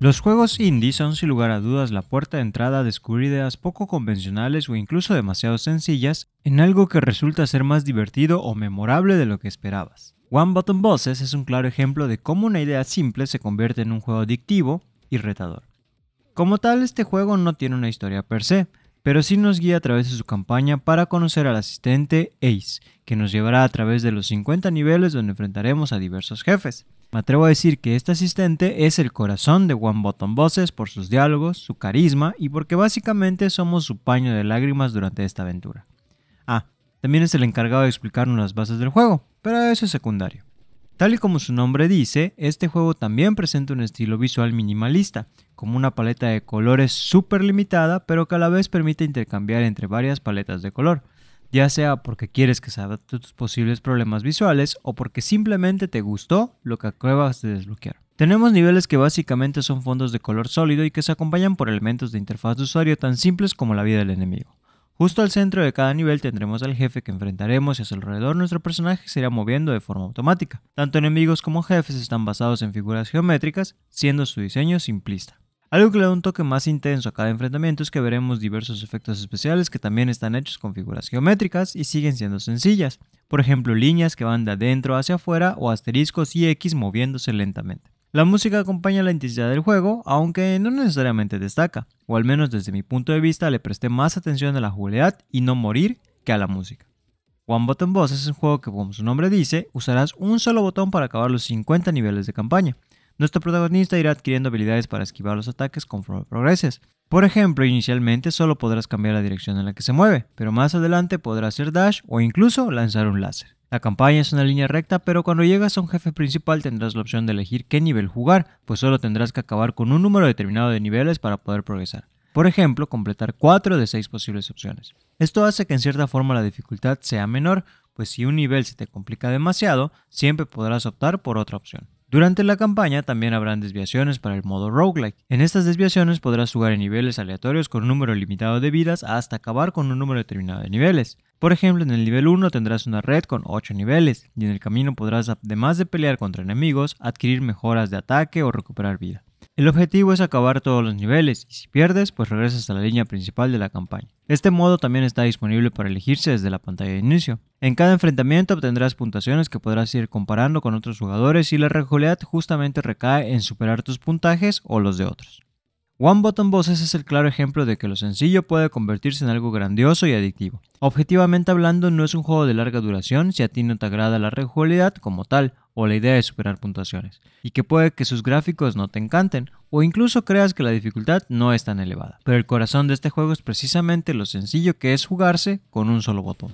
Los juegos indie son sin lugar a dudas la puerta de entrada a descubrir ideas poco convencionales o incluso demasiado sencillas en algo que resulta ser más divertido o memorable de lo que esperabas. One Button Bosses es un claro ejemplo de cómo una idea simple se convierte en un juego adictivo y retador. Como tal, este juego no tiene una historia per se, pero sí nos guía a través de su campaña para conocer al asistente Ace, que nos llevará a través de los 50 niveles donde enfrentaremos a diversos jefes. Me atrevo a decir que este asistente es el corazón de One Button Bosses por sus diálogos, su carisma y porque básicamente somos su paño de lágrimas durante esta aventura. Ah, también es el encargado de explicarnos las bases del juego, pero eso es secundario. Tal y como su nombre dice, este juego también presenta un estilo visual minimalista, como una paleta de colores súper limitada, pero que a la vez permite intercambiar entre varias paletas de color, ya sea porque quieres que se adapte a tus posibles problemas visuales o porque simplemente te gustó lo que acabas de desbloquear. Tenemos niveles que básicamente son fondos de color sólido y que se acompañan por elementos de interfaz de usuario tan simples como la vida del enemigo. Justo al centro de cada nivel tendremos al jefe que enfrentaremos y a su alrededor nuestro personaje se irá moviendo de forma automática. Tanto enemigos como jefes están basados en figuras geométricas, siendo su diseño simplista. Algo que le da un toque más intenso a cada enfrentamiento es que veremos diversos efectos especiales que también están hechos con figuras geométricas y siguen siendo sencillas, por ejemplo líneas que van de adentro hacia afuera o asteriscos y X moviéndose lentamente. La música acompaña la intensidad del juego, aunque no necesariamente destaca, o al menos desde mi punto de vista le presté más atención a la jugabilidad y no morir que a la música. One Button Boss es un juego que, como su nombre dice, usarás un solo botón para acabar los 50 niveles de campaña. Nuestro protagonista irá adquiriendo habilidades para esquivar los ataques conforme progreses. Por ejemplo, inicialmente solo podrás cambiar la dirección en la que se mueve, pero más adelante podrás hacer dash o incluso lanzar un láser. La campaña es una línea recta, pero cuando llegas a un jefe principal tendrás la opción de elegir qué nivel jugar, pues solo tendrás que acabar con un número determinado de niveles para poder progresar. Por ejemplo, completar 4 de 6 posibles opciones. Esto hace que en cierta forma la dificultad sea menor, pues si un nivel se te complica demasiado, siempre podrás optar por otra opción. Durante la campaña también habrán desviaciones para el modo roguelike. En estas desviaciones podrás jugar en niveles aleatorios con un número limitado de vidas hasta acabar con un número determinado de niveles. Por ejemplo, en el nivel 1 tendrás una red con 8 niveles y en el camino podrás, además de pelear contra enemigos, adquirir mejoras de ataque o recuperar vida. El objetivo es acabar todos los niveles y si pierdes, pues regresas a la línea principal de la campaña. Este modo también está disponible para elegirse desde la pantalla de inicio. En cada enfrentamiento obtendrás puntuaciones que podrás ir comparando con otros jugadores y la regularidad justamente recae en superar tus puntajes o los de otros. One Button Bosses es el claro ejemplo de que lo sencillo puede convertirse en algo grandioso y adictivo. Objetivamente hablando, no es un juego de larga duración si a ti no te agrada la rejugabilidad como tal o la idea de superar puntuaciones, y que puede que sus gráficos no te encanten o incluso creas que la dificultad no es tan elevada. Pero el corazón de este juego es precisamente lo sencillo que es jugarse con un solo botón.